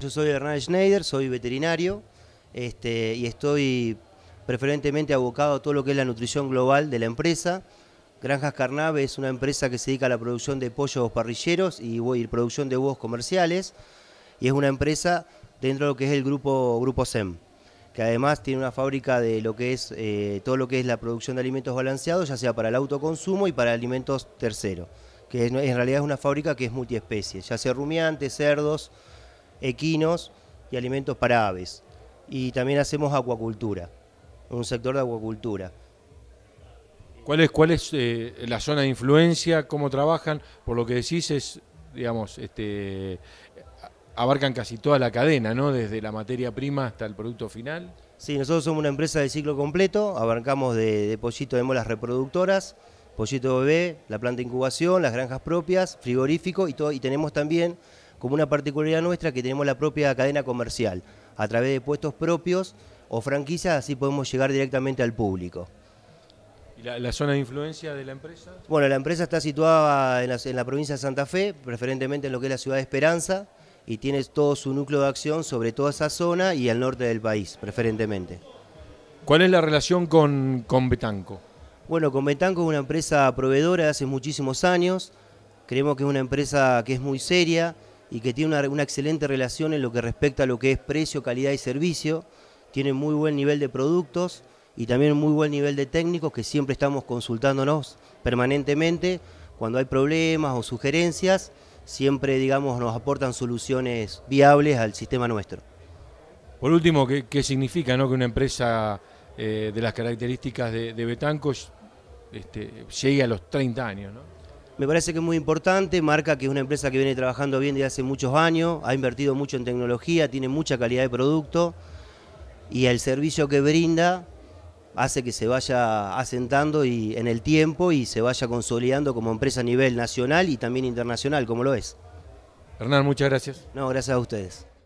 Yo soy Hernán Schneider, soy veterinario este, y estoy preferentemente abocado a todo lo que es la nutrición global de la empresa. Granjas Carnave es una empresa que se dedica a la producción de pollos parrilleros y, producción de huevos comerciales y es una empresa dentro de lo que es el grupo, grupo SEM, que además tiene una fábrica de lo que es eh, todo lo que es la producción de alimentos balanceados, ya sea para el autoconsumo y para alimentos terceros, que en realidad es una fábrica que es multiespecie, ya sea rumiantes, cerdos, equinos y alimentos para aves. Y también hacemos acuacultura, un sector de acuacultura. ¿Cuál es, eh, la zona de influencia? ¿Cómo trabajan? Por lo que decís es, digamos, este, abarcan casi toda la cadena, ¿no? Desde la materia prima hasta el producto final. Sí, nosotros somos una empresa de ciclo completo, abarcamos de, pollito de molas reproductoras, pollito bebé, la planta de incubación, las granjas propias, frigorífico y tenemos también como una particularidad nuestra que tenemos la propia cadena comercial. A través de puestos propios o franquicias, así podemos llegar directamente al público. ¿Y la, zona de influencia de la empresa? Bueno, la empresa está situada en la, provincia de Santa Fe, preferentemente en lo que es la ciudad de Esperanza, y tiene todo su núcleo de acción sobre toda esa zona y al norte del país, preferentemente. ¿Cuál es la relación con, con Betanco? Bueno, con Betanco es una empresa proveedora de hace muchísimos años. Creemos que es una empresa que es muy seria, y que tiene una, excelente relación en lo que respecta a lo que es precio, calidad y servicio. Tiene muy buen nivel de productos y también muy buen nivel de técnicos que siempre estamos consultándonos permanentemente. Cuando hay problemas o sugerencias, siempre digamos, nos aportan soluciones viables al sistema nuestro. Por último, ¿qué, significa ¿no? que una empresa eh, de las características de, Betancos este, llegue a los 30 años? Me parece que es muy importante, marca que es una empresa que viene trabajando bien desde hace muchos años, ha invertido mucho en tecnología, tiene mucha calidad de producto y el servicio que brinda hace que se vaya asentando y en el tiempo y se vaya consolidando como empresa a nivel nacional y también internacional, como lo es. Hernán, muchas gracias. No, gracias a ustedes.